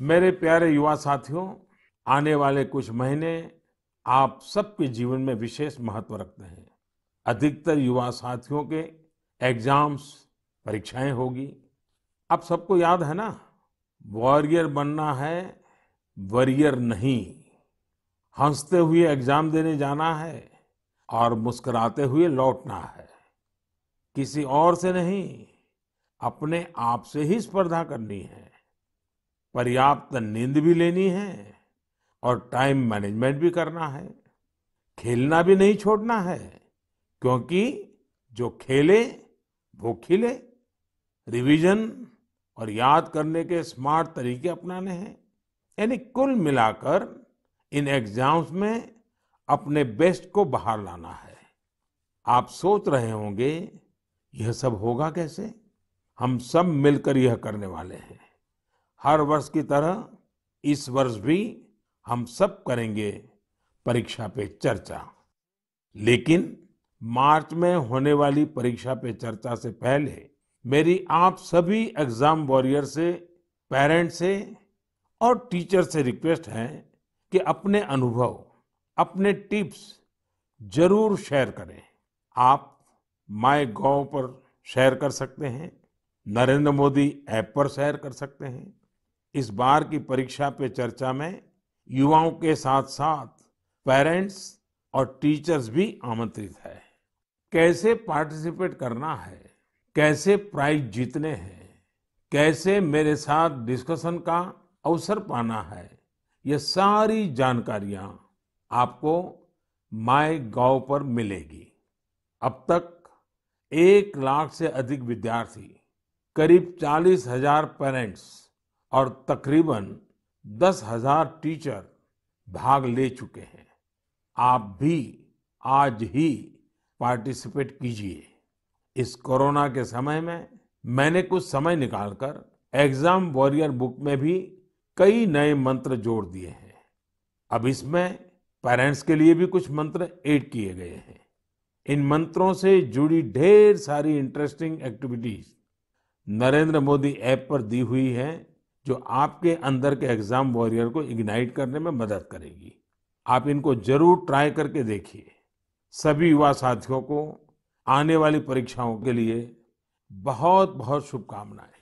मेरे प्यारे युवा साथियों आने वाले कुछ महीने आप सबके जीवन में विशेष महत्व रखते हैं अधिकतर युवा साथियों के एग्जाम्स परीक्षाएं होगी आप सबको याद है ना वॉरियर बनना है वरियर नहीं हंसते हुए एग्जाम देने जाना है और मुस्कुराते हुए लौटना है किसी और से नहीं अपने आप से ही स्पर्धा करनी है पर्याप्त नींद भी लेनी है और टाइम मैनेजमेंट भी करना है खेलना भी नहीं छोड़ना है क्योंकि जो खेले वो खिले रिवीजन और याद करने के स्मार्ट तरीके अपनाने हैं यानी कुल मिलाकर इन एग्जाम्स में अपने बेस्ट को बाहर लाना है आप सोच रहे होंगे यह सब होगा कैसे हम सब मिलकर यह करने वाले हैं हर वर्ष की तरह इस वर्ष भी हम सब करेंगे परीक्षा पे चर्चा लेकिन मार्च में होने वाली परीक्षा पे चर्चा से पहले मेरी आप सभी एग्जाम वॉरियर से पेरेंट्स से और टीचर से रिक्वेस्ट है कि अपने अनुभव अपने टिप्स जरूर शेयर करें आप माई गॉव पर शेयर कर सकते हैं नरेंद्र मोदी ऐप पर शेयर कर सकते हैं इस बार की परीक्षा पे चर्चा में युवाओं के साथ साथ पेरेंट्स और टीचर्स भी आमंत्रित है कैसे पार्टिसिपेट करना है कैसे प्राइज जीतने हैं कैसे मेरे साथ डिस्कशन का अवसर पाना है ये सारी जानकारियां आपको माय गांव पर मिलेगी अब तक एक लाख से अधिक विद्यार्थी करीब चालीस हजार पेरेंट्स और तकरीबन दस हजार टीचर भाग ले चुके हैं आप भी आज ही पार्टिसिपेट कीजिए इस कोरोना के समय में मैंने कुछ समय निकालकर एग्जाम वॉरियर बुक में भी कई नए मंत्र जोड़ दिए हैं अब इसमें पेरेंट्स के लिए भी कुछ मंत्र ऐड किए गए हैं इन मंत्रों से जुड़ी ढेर सारी interesting activities Narendra Modi app पर दी हुई है जो आपके अंदर के एग्जाम वॉरियर को इग्नाइट करने में मदद करेगी आप इनको जरूर ट्राई करके देखिए सभी युवा साथियों को आने वाली परीक्षाओं के लिए बहुत बहुत शुभकामनाएं